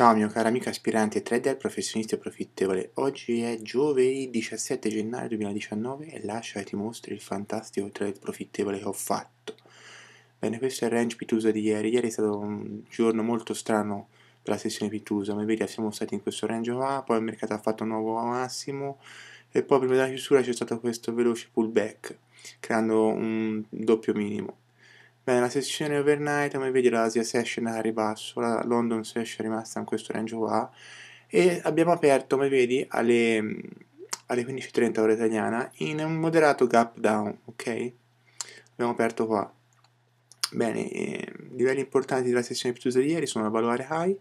Ciao mio caro amico aspirante trader, professionista e profittevole. Oggi è giovedì 17 gennaio 2019 e lascia che ti mostri il fantastico trade profittevole che ho fatto. Bene, questo è il range Pitusa di ieri. Ieri è stato un giorno molto strano per la sessione Pitusa, ma vedi, siamo stati in questo range qua, poi il mercato ha fatto un nuovo massimo e poi prima della chiusura c'è stato questo veloce pullback, creando un doppio minimo. Bene, la sessione overnight come vedi l'Asia Session è a ribasso, la London Session è rimasta in questo range qua e abbiamo aperto come vedi alle, alle 15.30 ora italiana in un moderato gap down, ok? Abbiamo aperto qua. Bene, eh, livelli importanti della sessione più chiusa di ieri sono la valuare high,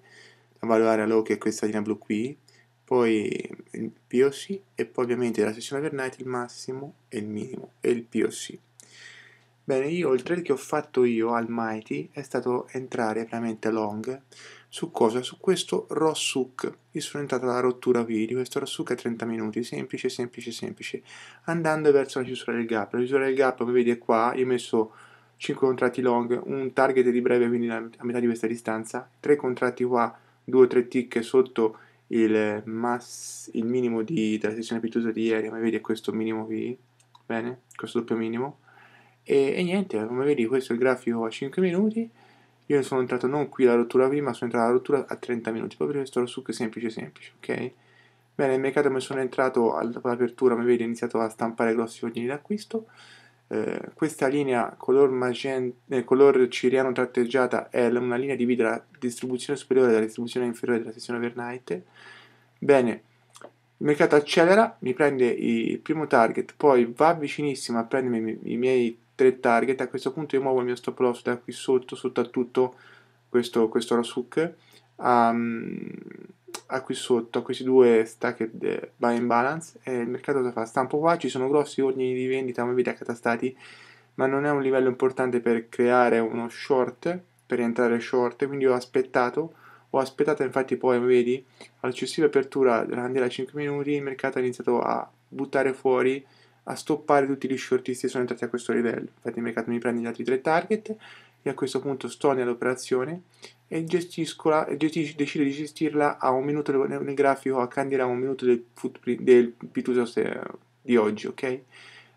la valuare low che è questa linea blu qui, poi il POC e poi ovviamente la sessione overnight il massimo e il minimo e il POC. Bene, io il trade che ho fatto io al Mighty è stato entrare veramente long su cosa? Su questo Rossuk. Io sono entrato alla rottura qui di questo Rossuk a 30 minuti, semplice, semplice, semplice. Andando verso la chiusura del gap. La chiusura del gap, come vedi, è qua. Io ho messo 5 contratti long, un target di breve, quindi a metà di questa distanza, 3 contratti qua, 2-3 tick sotto il, mass, il minimo di, della sessione pittosa di ieri, come vedi è questo minimo qui, bene, questo doppio minimo, e, e, niente, come vedi questo è il grafico a 5 minuti, io sono entrato non qui la rottura prima, sono entrato la rottura a 30 minuti, proprio perché sto succo semplice semplice, ok? Bene, nel mercato mi sono entrato all'apertura, come vedi ho iniziato a stampare grossi ordini d'acquisto, eh, questa linea color, magenta, eh, color ciriano tratteggiata è una linea di vita la distribuzione superiore dalla distribuzione inferiore della sessione Overnight. Bene, il mercato accelera, mi prende il primo target, poi va vicinissimo a prendermi i miei tre target, a questo punto io muovo il mio stop loss da qui sotto, soprattutto questo, questo Rasuk, a, ehm, a qui sotto, a questi due stacked buy and balance, e il mercato cosa fa? Stampo qua, ci sono grossi ordini di vendita, come vedete accatastati, ma non è un livello importante per creare uno short, per entrare short, quindi ho aspettato, ho aspettato infatti poi, vedi, alla successiva apertura della candela 5 minuti, il mercato ha iniziato a buttare fuori a stoppare tutti gli shortisti che sono entrati a questo livello. Infatti il mercato mi prende gli altri tre target e a questo punto sto nell'operazione e gestiscola, decido di gestirla a un minuto nel, grafico a candela a un minuto del, del p eh, di oggi, ok?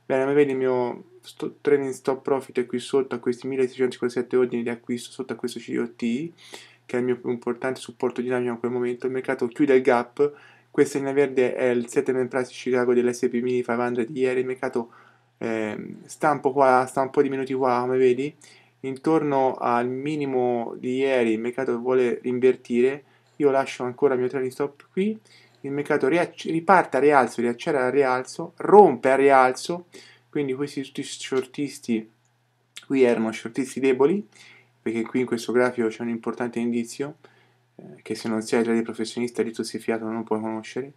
Bene, mi vedi il mio sto, training stop profit è qui sotto a questi 1657 ordini di acquisto sotto a questo COT che è il mio più importante supporto dinamico in quel momento, il mercato chiude il gap questa linea verde è il 7 man price Chicago dell'SP Mini 500 di ieri, il mercato eh, stampo qua, sta un po' diminuito qua come vedi, intorno al minimo di ieri il mercato vuole invertire, io lascio ancora il mio trailing stop qui, il mercato riparte a rialzo, riaccelera a rialzo, rompe a rialzo, quindi questi tutti shortisti qui erano shortisti deboli, perché qui in questo grafico c'è un importante indizio, eh, che se non sei già dei professionisti lì fiato non puoi conoscere.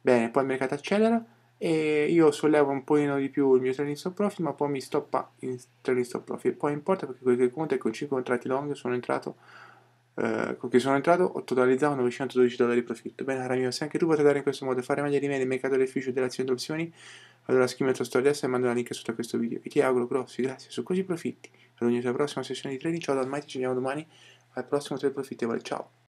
Bene, poi il mercato accelera e io sollevo un pochino di più il mio trading stop profit, ma poi mi stoppa in trading stop profit. Poi importa perché quel che conta è che con 5 contratti long sono entrato, eh, con cui sono entrato ho totalizzato 912 dollari di profitto. Bene, Ramiro, se anche tu potrai dare in questo modo e fare meglio di me nel mercato dell'ufficio delle azioni d'opzioni, allora scrivi la tua storia adesso e mando la link sotto a questo video. E ti auguro grossi, grazie, su così profitti. Ad ogni alla prossima sessione di trading, ciao dal Mighty, ci vediamo domani al prossimo trade profittevole, ciao!